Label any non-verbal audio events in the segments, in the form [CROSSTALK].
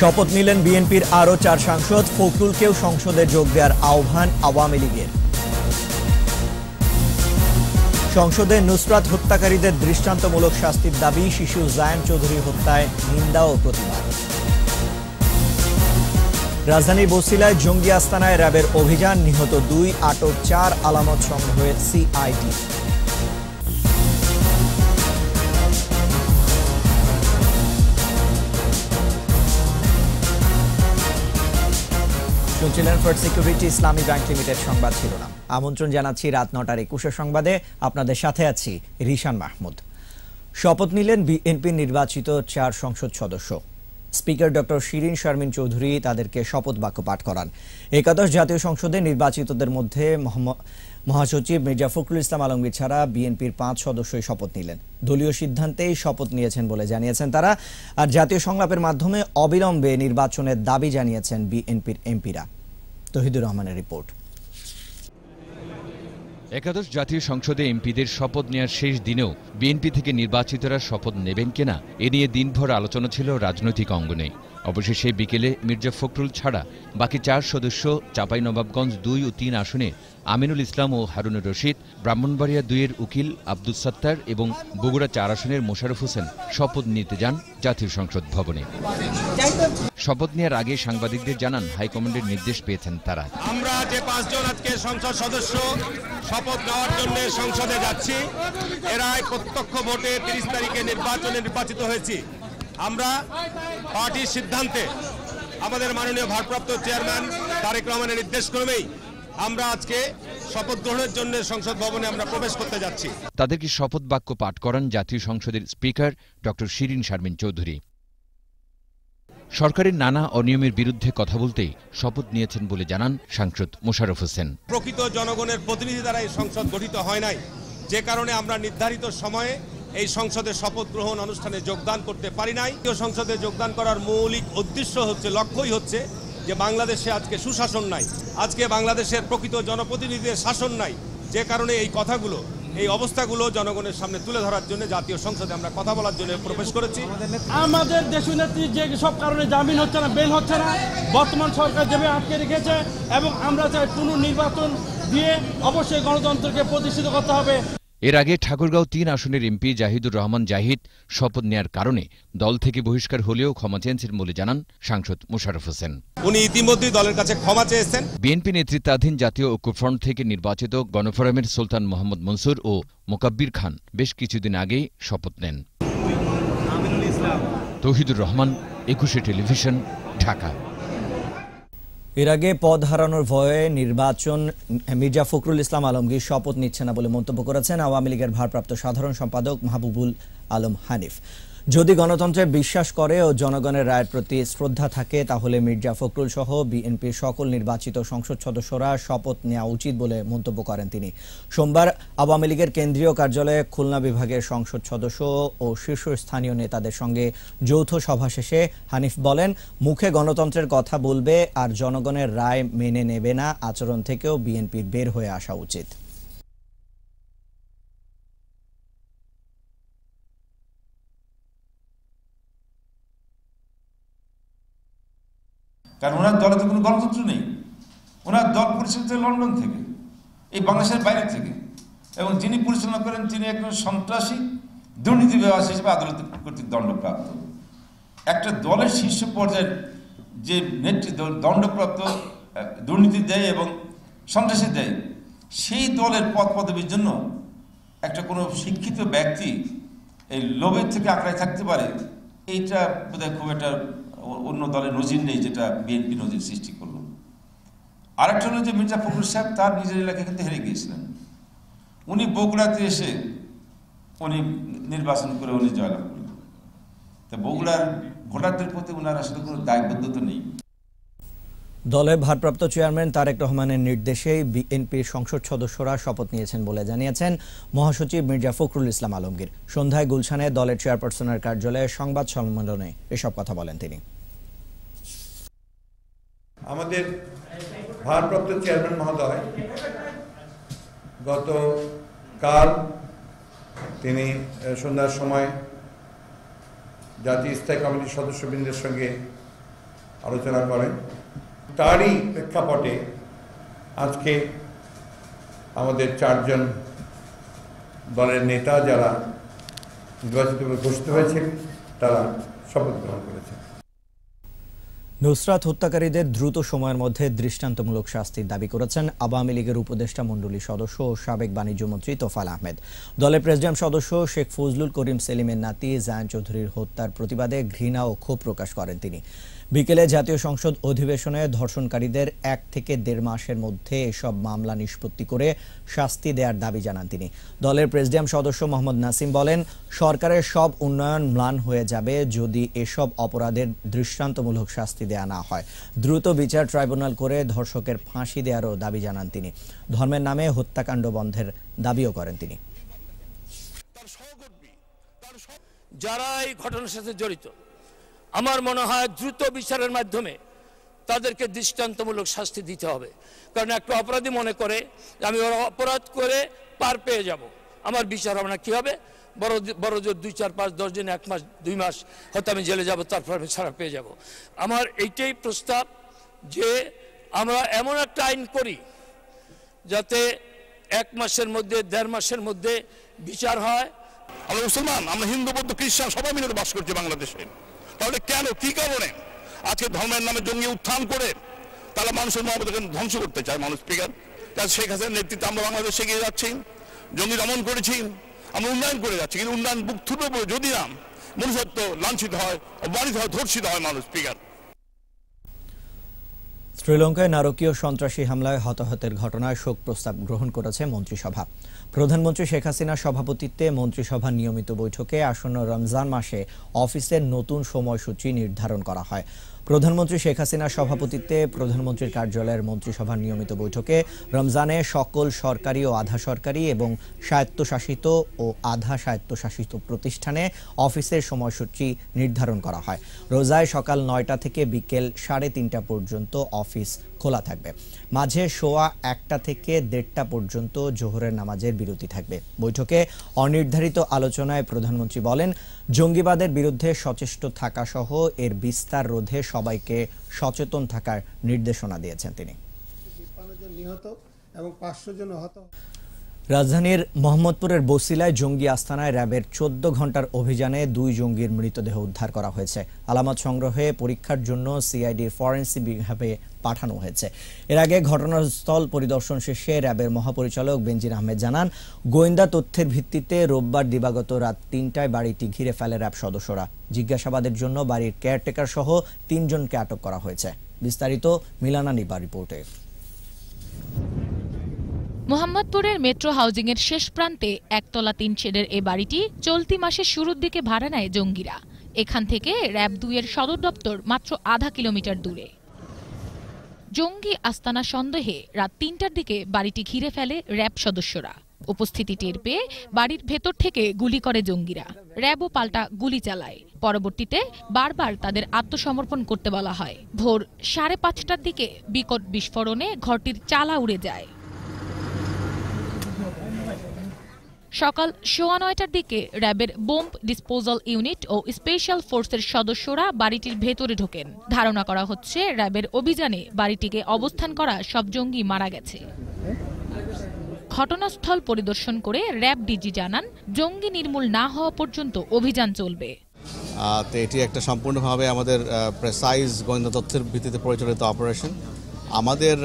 শপথ নিলেন বিএনপির আরও চার সাংসদ ফখরুলকেও সংসদে যোগ দেওয়ার আহ্বান আওয়ামী লীগের সংসদে নুসরাত হত্যাকারীদের দৃষ্টান্তমূলক শাস্তির দাবি শিশু জায়ান চৌধুরী হত্যায় নিন্দা ও প্রতিবাদ রাজধানী বসিলায় জঙ্গি আস্তানায় র্যাবের অভিযান নিহত দুই আটক চার আলামত সংগ্রহের সিআইডি শুনছিলেন ফর সিকিউরিটি ইসলামী ব্যাংক লিমিটেড সংবাদ শিরোনাম আমন্ত্রণ জানাচ্ছি রাত নটার একুশে সংবাদে আপনাদের সাথে আছি রিশান মাহমুদ শপথ নিলেন বিএনপি নির্বাচিত চার সংসদ সদস্য স্পিকার ডক্টর শিরিন শারমিন চৌধুরী তাদেরকে শপথ বাক্য পাঠ করান একাদশ জাতীয় সংসদে নির্বাচিতদের মধ্যে মহাসচিব মির্জা ফখরুল ইসলাম আলমগীর ছাড়া বিএনপির পাঁচ সদস্যই শপথ নিলেন দলীয় সিদ্ধান্তেই শপথ নিয়েছেন বলে জানিয়েছেন তারা আর জাতীয় সংলাপের মাধ্যমে অবিলম্বে নির্বাচনের দাবি জানিয়েছেন বিএনপির এমপিরা তহিদুর রহমানের রিপোর্ট একাদশ জাতীয় সংসদে এমপিদের শপথ নেওয়ার শেষ দিনেও বিএনপি থেকে নির্বাচিতরা শপথ নেবেন কিনা এ নিয়ে দিনভর আলোচনা ছিল রাজনৈতিক অঙ্গনে অবশেষে বিকেলে মির্জা ফখরুল ছাড়া বাকি চার সদস্য চাঁপাইনবাবগঞ্জ দুই ও তিন আসনে আমিনুল ইসলাম ও হারুনুর রশিদ ব্রাহ্মণবাড়িয়া দুইয়ের উকিল আব্দুল সত্তার এবং বগুড়া চার আসনের মোশারফ হোসেন শপথ নিতে যান জাতীয় সংসদ ভবনে শপথ নেওয়ার আগে সাংবাদিকদের জানান হাইকমান্ডের নির্দেশ পেয়েছেন তারা আমরা যে পাঁচজন আজকে সংসদ সদস্য শপথ নেওয়ার জন্য সংসদে যাচ্ছি এরাই প্রত্যক্ষ ভোটে তিরিশ তারিখে নির্বাচনে নির্বাচিত হয়েছে আমরা পার্টির সিদ্ধান্তে আমাদের মাননীয় ভারপ্রাপ্ত চেয়ারম্যান তারেক রহমানের নির্দেশ ক্রমেই আমরা আজকে শপথ গ্রহণের জন্য সংসদ ভবনে আমরা প্রবেশ করতে যাচ্ছি তাদেরকে শপথ বাক্য পাঠ করেন জাতীয় সংসদের স্পিকার ডক্টর শিরিন শারমিন চৌধুরী সরকারের নানা অনিয়মের বিরুদ্ধে কথা বলতে শপথ নিয়েছেন বলে জানান সাংসদ মোশারফ হোসেন প্রকৃত জনগণের প্রতিনিধি দ্বারা এই সংসদ গঠিত হয় নাই যে কারণে আমরা নির্ধারিত সময়ে এই সংসদের শপথ গ্রহণ অনুষ্ঠানে যোগদান করতে পারি নাই সংসদে যোগদান করার মৌলিক উদ্দেশ্য হচ্ছে লক্ষ্যই হচ্ছে যে বাংলাদেশে আজকে সুশাসন নাই আজকে বাংলাদেশের প্রকৃত জনপ্রতিনিধিদের শাসন নাই যে কারণে এই কথাগুলো এই অবস্থাগুলো জনগণের সামনে তুলে ধরার জন্য জাতীয় সংসদে আমরা কথা বলার জন্য প্রবেশ করেছি আমাদের দেশ নেত্রী যে সব কারণে জামিন হচ্ছে না বেল হচ্ছে না বর্তমান সরকার যেভাবে আটকে রেখেছে এবং আমরা চাই পুনর্নির্বাচন দিয়ে অবশ্যই গণতন্ত্রকে প্রতিষ্ঠিত করতে হবে এর আগে ঠাকুরগাঁও তিন আসনের এমপি জাহিদুর রহমান জাহিদ শপথ নেয়ার কারণে দল থেকে বহিষ্কার হলেও ক্ষমা চেয়েছেন বলে জানান সাংসদ মোশারফ হোসেন উনি ইতিমধ্যেই দলের কাছে ক্ষমা চেয়েছেন বিএনপি নেতৃত্বাধীন জাতীয় ঐক্যফ্রন্ট থেকে নির্বাচিত গণফোরামের সুলতান মোহাম্মদ মনসুর ও মোকাব্বির খান বেশ কিছুদিন আগেই শপথ নেন তহিদুর রহমান একুশে টেলিভিশন ঢাকা এর আগে পদ হারানোর ভয়ে নির্বাচন মির্জা ফখরুল ইসলাম আলমগীর শপথ নিচ্ছে না বলে মন্তব্য করেছেন আওয়ামী লীগের ভারপ্রাপ্ত সাধারণ সম্পাদক মাহবুবুল আলম হানিফ যদি গণতন্ত্রে বিশ্বাস করে ও জনগণের রায়ের প্রতি শ্রদ্ধা থাকে তাহলে মির্জা ফখরুল সহ বিএনপির সকল নির্বাচিত সংসদ সদস্যরা শপথ নেওয়া উচিত বলে মন্তব্য করেন তিনি সোমবার আওয়ামী লীগের কেন্দ্রীয় কার্যালয়ে খুলনা বিভাগের সংসদ সদস্য ও শীর্ষস্থানীয় নেতাদের সঙ্গে যৌথ সভা শেষে হানিফ বলেন মুখে গণতন্ত্রের কথা বলবে আর জনগণের রায় মেনে নেবে না আচরণ থেকেও বিএনপির বের হয়ে আসা উচিত কারণ ওনার দলে তো কোনো গণতন্ত্র নেই ওনার দল পরিচালিত লন্ডন থেকে এই বাংলাদেশের বাইরে থেকে এবং যিনি পরিচালনা করেন তিনি একজন সন্ত্রাসী দুর্নীতি ব্যবস্থা হিসেবে আদালত কর্তৃক দণ্ডপ্রাপ্ত একটা দলের শীর্ষ পর্যায়ের যে নেতৃত্ব দণ্ডপ্রাপ্ত দুর্নীতি দেয় এবং সন্ত্রাসী দেয় সেই দলের পদ পদবীর জন্য একটা কোনো শিক্ষিত ব্যক্তি এই লোভের থেকে আঁকড়ায় থাকতে পারে এইটা বোধহয় খুব একটা অন্য দলের নজির নেই যেটা বিএনপি নজির সৃষ্টি করলো আরেকটা হলো যে মির্জা ফখরুল সাহেব তার নিজের এলাকা কিন্তু হেরে গিয়েছিলেন উনি বগুড়াতে এসে উনি নির্বাচন করে উনি জয়লাভ করলেন তা বগুড়ার ভোটারদের প্রতি ওনার আসলে কোনো দায়বদ্ধতা নেই দলে ভারপ্রাপ্ত চেয়ারম্যান তারেক রহমানের নির্দেশে বিএনপির সংসদ সদস্যরা শপথ নিয়েছেন বলে জানিয়েছেন মহাসচিব মির্জা ফখরুল ইসলাম আলমগীর সন্ধ্যায় গুলশানে দলের চেয়ারপারসনের কার্যালয়ে সংবাদ সম্মেলনে এসব কথা বলেন তিনি আমাদের ভারপ্রাপ্ত চেয়ারম্যান মহোদয় গতকাল তিনি সন্ধ্যার সময় জাতীয় স্থায়ী কমিটির সদস্যবৃন্দের সঙ্গে আলোচনা করেন তারই প্রেক্ষাপটে আজকে আমাদের চারজন দলের নেতা যারা নির্বাচিত ঘোষিত হয়েছে তারা শপথ গ্রহণ নুসরাত হত্যাকারীদের দ্রুত সময়ের মধ্যে দৃষ্টান্তমূলক শাস্তির দাবি করেছেন আওয়ামী লীগের উপদেষ্টা মণ্ডলী সদস্য ও সাবেক বাণিজ্যমন্ত্রী তোফাল আহমেদ দলের প্রেসিডিয়াম সদস্য শেখ ফজলুল করিম সেলিমের নাতি জায়ান চৌধুরীর হত্যার প্রতিবাদে ঘৃণা ও ক্ষোভ প্রকাশ করেন তিনি বিকেলে জাতীয় সংসদ অধিবেশনে ধর্ষণকারীদের এক থেকে দেড় মাসের মধ্যে এসব মামলা নিষ্পত্তি করে শাস্তি দেওয়ার দাবি জানান তিনি দলের প্রেসিডিয়াম সদস্য মোহাম্মদ নাসিম বলেন সরকারের সব উন্নয়ন ম্লান হয়ে যাবে যদি এসব অপরাধের দৃষ্টান্তমূলক শাস্তি দেয়া না হয় দ্রুত বিচার ট্রাইব্যুনাল করে ধর্ষকের ফাঁসি দেওয়ারও দাবি জানান তিনি ধর্মের নামে হত্যাকাণ্ড বন্ধের দাবিও করেন তিনি যারা এই ঘটনার সাথে জড়িত আমার মনে হয় দ্রুত বিচারের মাধ্যমে তাদেরকে দৃষ্টান্তমূলক শাস্তি দিতে হবে কারণ একটা অপরাধী মনে করে যে আমি ওরা অপরাধ করে পার পেয়ে যাব আমার বিচার হবে না কী হবে বড় বড় জোর দুই চার পাঁচ দশ দিন এক মাস দুই মাস হয়তো আমি জেলে যাব তারপর আমি ছাড়া পেয়ে যাব আমার এইটাই প্রস্তাব যে আমরা এমন একটা আইন করি যাতে এক মাসের মধ্যে দেড় মাসের মধ্যে বিচার হয় আমরা মুসলমান আমরা হিন্দু বৌদ্ধ খ্রিস্টান সবাই মিলে বাস করছি বাংলাদেশে তাহলে কেন কি কারণে আজকে ধর্মের নামে জঙ্গি উত্থান করে তারা মানুষের মমতাকে ধ্বংস করতে চায় মানুষ স্পিকার তাহলে শেখ হাসিনার নেতৃত্বে আমরা বাংলাদেশে এগিয়ে যাচ্ছি জঙ্গি দমন করেছি আমরা উন্নয়ন করে যাচ্ছি কিন্তু উন্নয়ন বুক থুপে যদি না মনুষ্যত্ব লাঞ্ছিত হয় অপমানিত হয় ধর্ষিত হয় মানুষ স্পিকার শ্রীলঙ্কায় নারকীয় সন্ত্রাসী হামলায় হতাহতের ঘটনায় শোক প্রস্তাব গ্রহণ করেছে মন্ত্রিসভা প্রধানমন্ত্রী শেখ হাসিনার সভাপতিত্বে মন্ত্রিসভার নিয়মিত বৈঠকে আসন্ন রমজান মাসে অফিসের নতুন সময়সূচি নির্ধারণ করা হয় প্রধানমন্ত্রী শেখ হাসিনার সভাপতিত্বে প্রধানমন্ত্রীর কার্যালয়ের মন্ত্রিসভার নিয়মিত বৈঠকে রমজানে সকল সরকারি ও আধা সরকারি এবং স্বায়ত্তশাসিত ও আধা স্বায়ত্তশাসিত প্রতিষ্ঠানে অফিসের সময়সূচি নির্ধারণ করা হয় রোজায় সকাল নয়টা থেকে বিকেল সাড়ে তিনটা পর্যন্ত অফিস খোলা থাকবে মাঝে সোয়া একটা থেকে দেড়টা পর্যন্ত জোহরের নামাজের বিরতি থাকবে বৈঠকে অনির্ধারিত আলোচনায় প্রধানমন্ত্রী বলেন জঙ্গিবাদের বিরুদ্ধে সচেষ্ট থাকাসহ এর বিস্তার রোধে সবাইকে সচেতন থাকার নির্দেশনা দিয়েছেন তিনি রাজধানীর মোহাম্মদপুরের বসিলায় জঙ্গি আস্তানায় র্যাবের চোদ্দ ঘন্টার অভিযানে দুই জঙ্গির মৃতদেহ উদ্ধার করা হয়েছে আলামত সংগ্রহে পরীক্ষার জন্য সিআইডির ফরেন্সিক বিভাগে পাঠানো হয়েছে এর আগে ঘটনাস্থল পরিদর্শন শেষে র্যাবের মহাপরিচালক বেনজির আহমেদ জানান গোয়েন্দা তথ্যের ভিত্তিতে রোববার দিবাগত রাত তিনটায় বাড়িটি ঘিরে ফেলে র্যাব সদস্যরা জিজ্ঞাসাবাদের জন্য বাড়ির কেয়ারটেকার সহ তিনজনকে আটক করা হয়েছে বিস্তারিত মিলানা নিবার রিপোর্টে মোহাম্মদপুরের মেট্রো হাউজিংয়ের শেষ প্রান্তে একতলা তিন শেডের এ বাড়িটি চলতি মাসের শুরুর দিকে ভাড়া নেয় জঙ্গিরা এখান থেকে র্যাব দুইয়ের সদর দপ্তর মাত্র আধা কিলোমিটার দূরে জঙ্গি আস্তানা সন্দেহে রাত তিনটার দিকে বাড়িটি ঘিরে ফেলে র্যাব সদস্যরা উপস্থিতি টের পেয়ে বাড়ির ভেতর থেকে গুলি করে জঙ্গিরা র্যাবও পাল্টা গুলি চালায় পরবর্তীতে বারবার তাদের আত্মসমর্পণ করতে বলা হয় ভোর সাড়ে পাঁচটার দিকে বিকট বিস্ফোরণে ঘরটির চালা উড়ে যায় সকাল সোয়া নয়টার দিকে র্যাবের বোম্ব ডিসপোজাল ইউনিট ও স্পেশাল ফোর্সের সদস্যরা বাড়িটির ভেতরে ঢোকেন ধারণা করা হচ্ছে র্যাবের অভিযানে বাড়িটিকে অবস্থান করা সব জঙ্গি মারা গেছে ঘটনাস্থল পরিদর্শন করে র্যাব ডিজি জানান জঙ্গি নির্মূল না হওয়া পর্যন্ত অভিযান চলবে তো এটি একটা সম্পূর্ণভাবে আমাদের প্রেসাইজ গোয়েন্দা তথ্যের ভিত্তিতে পরিচালিত অপারেশন আমাদের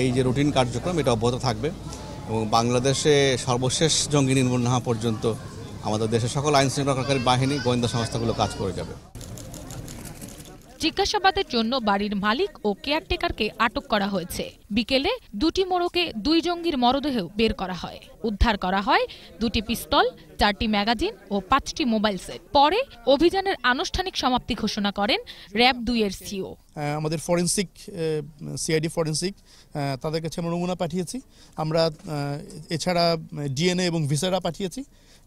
এই যে রুটিন কার্যক্রম এটা অব্যাহত থাকবে এবং বাংলাদেশে সর্বশেষ জঙ্গি নির্মূল না হওয়া পর্যন্ত আমাদের দেশের সকল আইন শৃঙ্খলাকারী বাহিনী গোয়েন্দা সংস্থাগুলো কাজ করে যাবে জিজ্ঞাসাবাদের জন্য বাড়ির মালিক ও কেয়ারটেকারকে আটক করা হয়েছে বিকেলে দুটি মোড়কে দুই জঙ্গির মরদেহেও বের করা হয় উদ্ধার করা হয় দুটি পিস্তল চারটি ম্যাগাজিন ও পাঁচটি মোবাইল সেট পরে অভিযানের আনুষ্ঠানিক সমাপ্তি ঘোষণা করেন র্যাব দুই এর সিও আমাদের ফরেন্সিক সিআইডি ফরেন্সিক তাদের কাছে আমরা নমুনা পাঠিয়েছি আমরা এছাড়া ডিএনএ এবং ভিসারা পাঠিয়েছি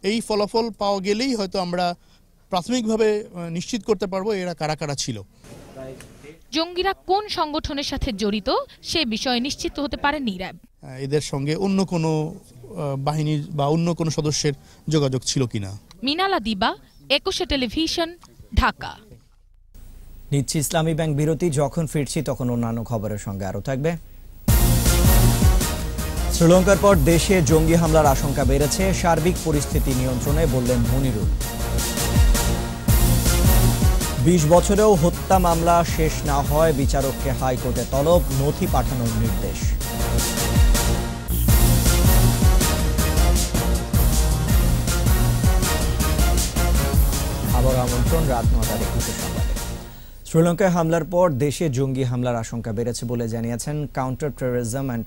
এই ফলাফল পাওয়া গেলেই হয়তো আমরা প্রাথমিকভাবে নিশ্চিত করতে পারবো এরা কারা কারা ছিল জঙ্গিরা কোন সংগঠনের সাথে জড়িত সে বিষয়ে নিশ্চিত হতে পারেনি র্যাব এদের সঙ্গে অন্য কোনো বাহিনীর বা অন্য কোনো সদস্যের যোগাযোগ ছিল কিনা মিনালা দিবা একুশে টেলিভিশন ঢাকা নিচ্ছি ইসলামী ব্যাংক বিরতি যখন ফিরছি তখন অন্যান্য খবরের সঙ্গে আরও থাকবে শ্রীলঙ্কার পর দেশে জঙ্গি হামলার আশঙ্কা বেড়েছে সার্বিক পরিস্থিতি নিয়ন্ত্রণে বললেন মনিরুল বিশ বছরেও হত্যা মামলা শেষ না হয় বিচারককে হাইকোর্টে তলব নথি পাঠানোর নির্দেশ আবার আমন্ত্রণ রাত নটার একুশে শ্রীলঙ্কায় হামলার পর দেশে জঙ্গি হামলার আশঙ্কা বেড়েছে বলে জানিয়েছেন counter terrorism and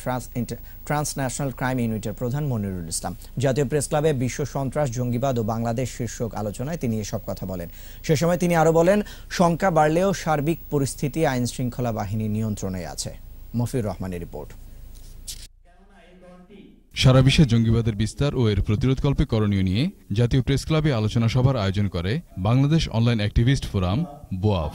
transnational crime ইউনিটের প্রধান মনিরুল ইসলাম জাতীয় প্রেস ক্লাবে বিশ্ব সন্ত্রাস জঙ্গিবাদ ও বাংলাদেশ শীর্ষক আলোচনায় তিনি এসব কথা বলেন সে সময় তিনি আরও বলেন শঙ্কা বাড়লেও সার্বিক পরিস্থিতি আইন শৃঙ্খলা বাহিনী নিয়ন্ত্রণে আছে মফির রহমানের রিপোর্ট সারা বিশ্বে জঙ্গিবাদের বিস্তার ও এর প্রতিরোধকল্পে করণীয় নিয়ে জাতীয় প্রেস ক্লাবে আলোচনা সভার আয়োজন করে বাংলাদেশ অনলাইন অ্যাক্টিভিস্ট ফোরাম বোয়াফ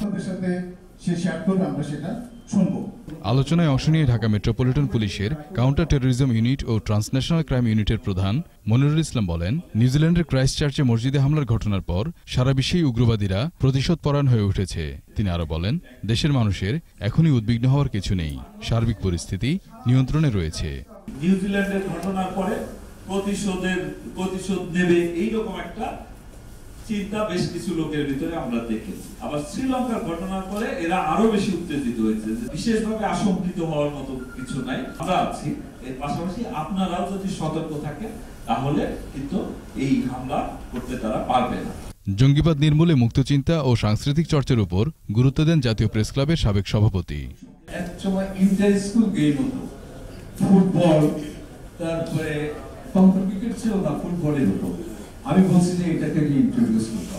আলোচনায় অংশ নিয়ে ঢাকা মেট্রোপলিটন পুলিশের কাউন্টার টেরোরিজম ইউনিট ও ট্রান্সন্যাশনাল ক্রাইম ইউনিটের প্রধান মনিরুল ইসলাম বলেন নিউজিল্যান্ডের ক্রাইস্ট চার্চে মসজিদে হামলার ঘটনার পর সারা বিশ্বেই উগ্রবাদীরা প্রতিশোধপরায়ণ হয়ে উঠেছে তিনি আরও বলেন দেশের মানুষের এখনই উদ্বিগ্ন হওয়ার কিছু নেই সার্বিক পরিস্থিতি নিয়ন্ত্রণে রয়েছে নিউজিল্যান্ডের ঘটনার পরে প্রতিশোধের প্রতিশোধ নেবে এইরকম একটা চিন্তা বেশ কিছু লোকের ভিতরে আমরা দেখেছি আবার শ্রীলঙ্কার ঘটনার পরে এরা আরো বেশি উত্তেজিত হয়েছে বিশেষভাবে আশঙ্কিত হওয়ার মতো কিছু নাই আমরা আছি এর পাশাপাশি আপনারাও যদি সতর্ক থাকে তাহলে কিন্তু এই হামলা করতে তারা পারবে না জঙ্গিবাদ নির্মূলে মুক্তচিন্তা ও সাংস্কৃতিক চর্চার উপর গুরুত্ব দেন জাতীয় প্রেস ক্লাবের সাবেক সভাপতি এক সময় ইন্টার স্কুল গেম হতো ফুটবল তারপরে তখন ক্রিকেট ছিল না ফুটবলের হতো আমি বলছি যে এটাকে রিইন্ট্রোডিউস করতে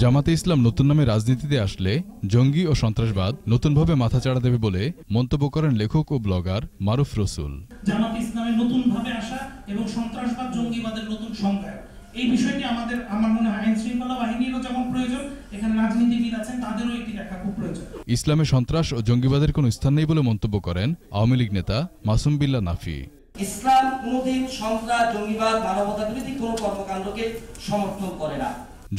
জামাতে ইসলাম নতুন নামে রাজনীতিতে আসলে জঙ্গি ও সন্ত্রাসবাদ নতুনভাবে চাড়া দেবে বলে মন্তব্য করেন লেখক ও ব্লগার মারুফ রসুল জামাতে ইসলামের নতুনভাবে আসা এবং সন্ত্রাসবাদ জঙ্গিবাদের নতুন সংজ্ঞা এই বিষয়টি আমাদের আমার মনে হয় আইন শৃঙ্খলা বাহিনীরও যেমন প্রয়োজন এখানে রাজনীতিবিদ আছেন তাদেরও এটি দেখা খুব প্রয়োজন ইসলামে সন্ত্রাস ও জঙ্গিবাদের কোনো স্থান নেই বলে মন্তব্য করেন আওয়ামী লীগ নেতা মাসুম বিল্লা নাফি ইসলাম কোনোদিন সন্ত্রাস জঙ্গিবাদ মানবতা বিরোধী কোনো কর্মকাণ্ডকে সমর্থন করে না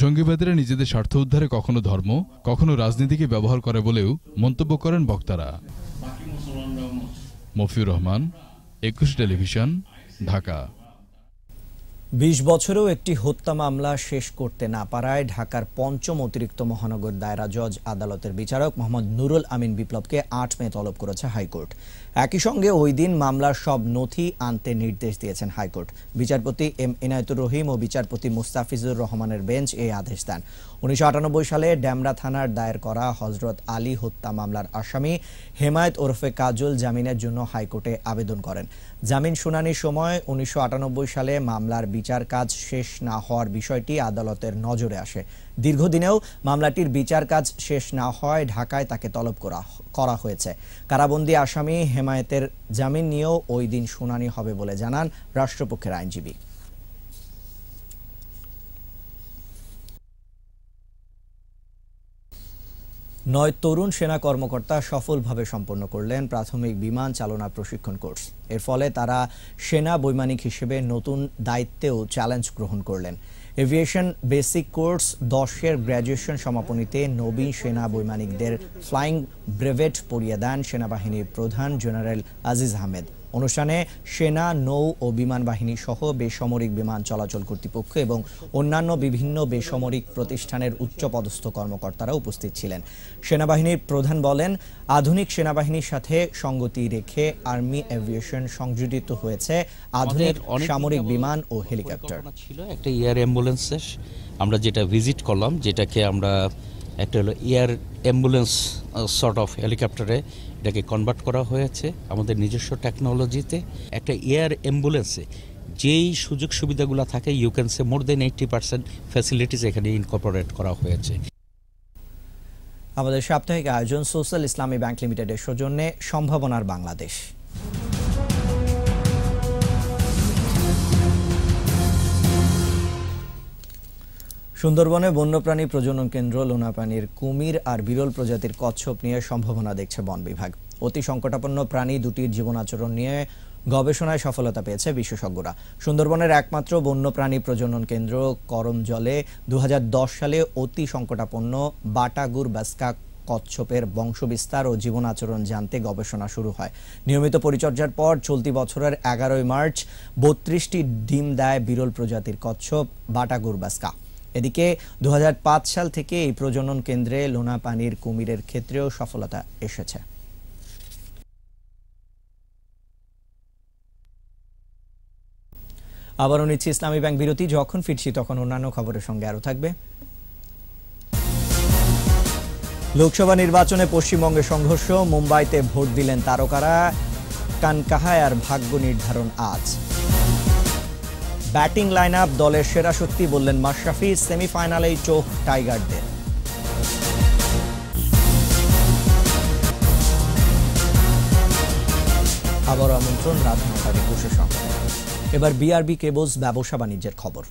জঙ্গিবাদীরা নিজেদের স্বার্থ উদ্ধারে কখনো ধর্ম কখনো রাজনীতিকে ব্যবহার করে বলেও মন্তব্য করেন বক্তারা মফিউর রহমান একুশ টেলিভিশন ঢাকা ২০ বছরেও একটি হত্যা মামলা শেষ করতে না পারায় ঢাকার পঞ্চম অতিরিক্ত মহানগর দায়রা জজ আদালতের বিচারক মোহাম্মদ নুরুল আমিন বিপ্লবকে আট মে তলব করেছে হাইকোর্ট একই সঙ্গে ওই দিন মামলার সব নথি আনতে নির্দেশ দিয়েছেন হাইকোর্ট বিচারপতি এম এনায়তুর রহিম ও বিচারপতি মুস্তাফিজুর রহমানের বেঞ্চ এই আদেশ দেন উনিশশো সালে ড্যামরা থানার দায়ের করা হজরত আলী হত্যা মামলার আসামি হেমায়ত ওরফে কাজল জামিনের জন্য হাইকোর্টে আবেদন করেন জামিন শুনানির সময় উনিশশো সালে মামলার বিচার কাজ শেষ না হওয়ার বিষয়টি আদালতের নজরে আসে দীর্ঘদিনেও মামলাটির বিচার কাজ শেষ না হয় ঢাকায় তাকে তলব করা করা হয়েছে কারাবন্দী আসামি হেমায়েতের জামিন নিয়েও ওই দিন শুনানি হবে বলে জানান রাষ্ট্রপক্ষের আইনজীবী নয় তরুণ সেনা কর্মকর্তা সফলভাবে সম্পন্ন করলেন প্রাথমিক বিমান চালনা প্রশিক্ষণ কোর্স এর ফলে তারা সেনা বৈমানিক হিসেবে নতুন দায়িত্বেও চ্যালেঞ্জ গ্রহণ করলেন এভিয়েশন বেসিক কোর্স দশের গ্র্যাজুয়েশন সমাপনীতে নবীন সেনা বৈমানিকদের ফ্লাইং ব্রেভেট পরিয়ে দেন সেনাবাহিনীর প্রধান জেনারেল আজিজ আহমেদ অনুষ্ঠানে সেনা নৌ ও বিমান বাহিনী সহ বেসামরিক বিমান চলাচল কর্তৃপক্ষ এবং অন্যান্য বিভিন্ন বেসামরিক প্রতিষ্ঠানের উচ্চপদস্থ কর্মকর্তারা উপস্থিত ছিলেন সেনাবাহিনীর প্রধান বলেন আধুনিক সেনাবাহিনীর সাথে সঙ্গতি রেখে আর্মি এভিয়েশন সংযোজিত হয়েছে আধুনিক সামরিক বিমান ও হেলিকপ্টার ছিল একটা এয়ার অ্যাম্বুলেন্স আমরা যেটা ভিজিট করলাম যেটাকে আমরা একটা হলো এয়ার অ্যাম্বুলেন্স শর্ট অফ হেলিকপ্টারে এটাকে কনভার্ট করা হয়েছে আমাদের নিজস্ব টেকনোলজিতে একটা এয়ার অ্যাম্বুলেন্সে যেই সুযোগ সুবিধাগুলো থাকে you can say more than eighty percent facilities এখানে ইনকর্পোরেট করা হয়েছে আমাদের সাপ্তাহিক আয়োজন সোশ্যাল ইসলামী ব্যাংক লিমিটেডের সৌজন্যে সম্ভাবনার বাংলাদেশ সুন্দরবনে বন্যপ্রাণী প্রজনন কেন্দ্র লোনাপানির কুমির আর বিরল প্রজাতির কচ্ছপ নিয়ে সম্ভাবনা দেখছে বন বিভাগ অতি সংকটাপন্ন প্রাণী দুটির জীবনাচরণ নিয়ে গবেষণায় সফলতা পেয়েছে বিশেষজ্ঞরা সুন্দরবনের একমাত্র বন্যপ্রাণী প্রজনন কেন্দ্র করমজলে দু সালে অতি সংকটাপন্ন বাটাগুর বাস্কা কচ্ছপের বংশবিস্তার ও জীবনাচরণ জানতে গবেষণা শুরু হয় নিয়মিত পরিচর্যার পর চলতি বছরের এগারোই মার্চ বত্রিশটি ডিম দেয় বিরল প্রজাতির কচ্ছপ বাটাগুর বাস্কা এদিকে দু সাল থেকে এই প্রজনন কেন্দ্রে লোনা পানির কুমিরের ক্ষেত্রেও সফলতা এসেছে আবারও নিচ্ছি ইসলামী ব্যাংক বিরতি যখন ফিরছি তখন অন্যান্য খবরের সঙ্গে আরও থাকবে লোকসভা নির্বাচনে পশ্চিমবঙ্গে সংঘর্ষ মুম্বাইতে ভোট দিলেন তারকারা কানকাহায় আর ভাগ্য নির্ধারণ আজ ব্যাটিং লাইন দলের সেরা সত্যি বললেন মাশরাফি সেমিফাইনালেই চোখ টাইগারদের আবার আমন্ত্রণ রাজনীতি নটার একুশে এবার বিআরবি কেবলস ব্যবসা বাণিজ্যের খবর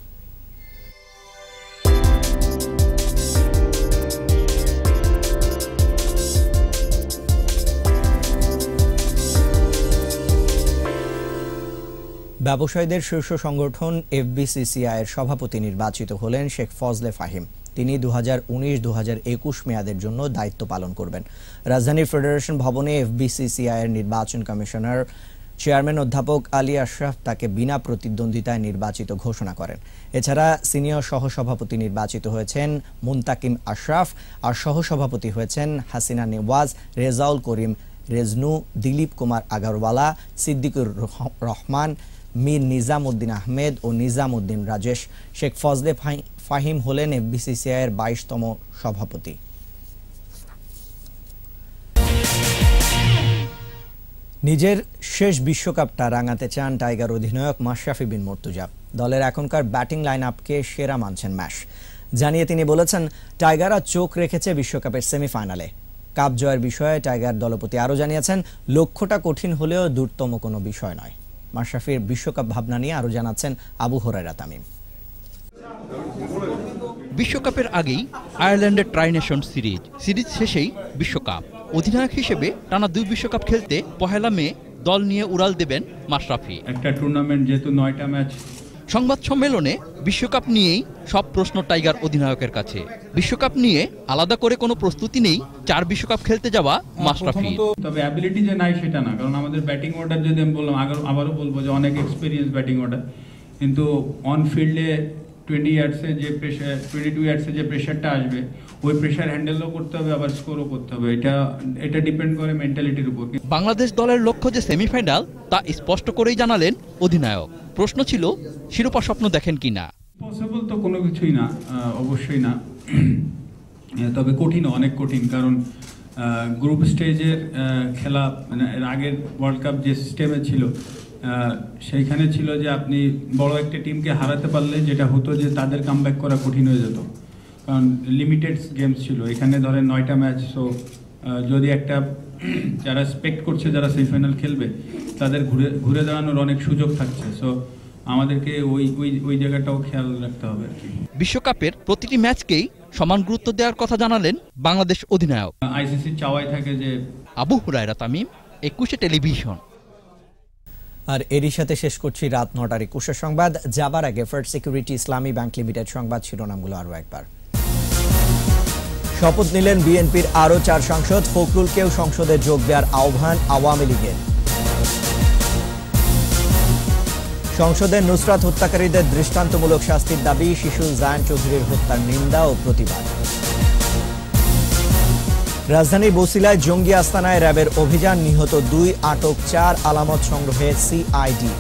ব্যবসায়ীদের শীর্ষ সংগঠন এফবিসিসিআই এর সভাপতি নির্বাচিত হলেন শেখ ফজলে ফাহিম তিনি দু হাজার উনিশ দু হাজার একুশ মেয়াদের জন্য দায়িত্ব পালন করবেন রাজধানীর ফেডারেশন ভবনে এফবিসিসিআইয়ের নির্বাচন কমিশনার চেয়ারম্যান অধ্যাপক আলী আশরাফ তাকে বিনা প্রতিদ্বন্দ্বিতায় নির্বাচিত ঘোষণা করেন এছাড়া সিনিয়র সহসভাপতি নির্বাচিত হয়েছেন মুন্তাকিম আশরাফ আর সহসভাপতি হয়েছেন হাসিনা নেওয়াজ রেজাউল করিম রেজনু দিলীপ কুমার আগারওয়ালা সিদ্দিকুর রহমান মীর নিজামউদ্দিন আহমেদ ও নিজামুদ্দিন রাজেশ শেখ ফজলে ফাহিম হলেন এর বাইশতম সভাপতি নিজের শেষ বিশ্বকাপটা রাঙাতে চান টাইগার অধিনায়ক মাশরাফি বিন মর্তুজা দলের এখনকার ব্যাটিং লাইন আপকে সেরা মানছেন ম্যাশ জানিয়ে তিনি বলেছেন টাইগাররা চোখ রেখেছে বিশ্বকাপের সেমিফাইনালে কাপ জয়ের বিষয়ে টাইগার দলপতি আরও জানিয়েছেন লক্ষ্যটা কঠিন হলেও দূরতম কোনো বিষয় নয় মাশরাফির বিশ্বকাপ ভাবনা নিয়ে আরো জানাচ্ছেন আবু হরাইরা তামিম বিশ্বকাপের আগেই আয়ারল্যান্ডের ট্রাই নেশন সিরিজ সিরিজ শেষেই বিশ্বকাপ অধিনায়ক হিসেবে টানা দুই বিশ্বকাপ খেলতে পহেলা মে দল নিয়ে উড়াল দেবেন মাশরাফি একটা টুর্নামেন্ট যেহেতু নয়টা ম্যাচ সংবাদ সম্মেলনে বিশ্বকাপ নিয়েই সব প্রশ্ন টাইগার অধিনায়কের কাছে বিশ্বকাপ নিয়ে আলাদা করে কোনো প্রস্তুতি নেই চার বিশ্বকাপ খেলতে যাওয়া মাশরাফি তবে অ্যাবিলিটি যে নাই সেটা না কারণ আমাদের ব্যাটিং অর্ডার যদি আমি বললাম আবারও বলবো যে অনেক এক্সপিরিয়েন্স ব্যাটিং অর্ডার কিন্তু অন ফিল্ডে টোয়েন্টি ইয়ার্সে যে প্রেশার টোয়েন্টি টু ইয়ার্সে যে প্রেশারটা আসবে ওই প্রেশার হ্যান্ডেলও করতে হবে আবার স্কোরও করতে হবে এটা এটা ডিপেন্ড করে মেন্টালিটির উপর বাংলাদেশ দলের লক্ষ্য যে সেমিফাইনাল তা স্পষ্ট করেই জানালেন অধিনায়ক প্রশ্ন ছিল শিরোপা স্বপ্ন দেখেন কি না পসিবল তো কোনো কিছুই না অবশ্যই না [CLEARS THROAT] তবে কঠিন অনেক কঠিন কারণ গ্রুপ স্টেজের খেলা মানে এর আগের ওয়ার্ল্ড কাপ যে সিস্টেমে ছিল সেইখানে ছিল যে আপনি বড় একটা টিমকে হারাতে পারলে যেটা হতো যে তাদের কাম করা কঠিন হয়ে যেত কারণ লিমিটেড গেমস ছিল এখানে ধরেন নয়টা ম্যাচ সো যদি একটা [CLEARS THROAT] যারা এক্সপেক্ট করছে যারা সেমিফাইনাল খেলবে তাদের ঘুরে ঘুরে দাঁড়ানোর অনেক সুযোগ থাকছে সো আমাদেরকে ওই ওই ওই জায়গাটাও খেয়াল রাখতে হবে বিশ্বকাপের প্রতিটি ম্যাচকেই সমান গুরুত্ব দেওয়ার কথা জানালেন বাংলাদেশ অধিনায়ক আইসিসি চাওয়াই থাকে যে আবু হুরায়রা তামিম একুশে টেলিভিশন আর এরই সাথে শেষ করছি রাত নটার একুশের সংবাদ যাবার আগে ফার্স্ট সিকিউরিটি ইসলামী ব্যাংক লিমিটেড সংবাদ শিরোনামগুলো আরও একবার শপথ নিলেন বিএনপির আরও চার সাংসদ ফখরুলকেও সংসদে যোগ দেওয়ার আহ্বান আওয়ামী লীগের সংসদে নুসরাত হত্যাকারীদের দৃষ্টান্তমূলক শাস্তির দাবি শিশু জায়ান চৌধুরীর হত্যার নিন্দা ও প্রতিবাদ রাজধানীর বসিলায় জঙ্গি আস্তানায় র্যাবের অভিযান নিহত দুই আটক চার আলামত সংগ্রহে সিআইডি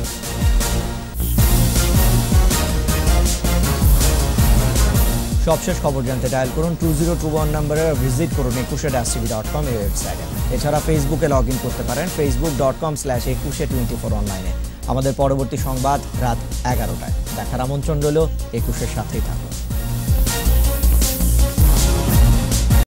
সবশেষ খবর জানতে ডায়াল করুন টু জিরো টু ওয়ান নম্বরে ভিজিট করুন একুশে ডাস টিভি ডট কম এই ওয়েবসাইটে এছাড়া ফেসবুকে লগ ইন করতে পারেন Facebook dot com slash Ekushey twenty four অনলাইনে আমাদের পরবর্তী সংবাদ রাত এগারোটায় দেখার আমন্ত্রণ রইল একুশের সাথেই থাকুন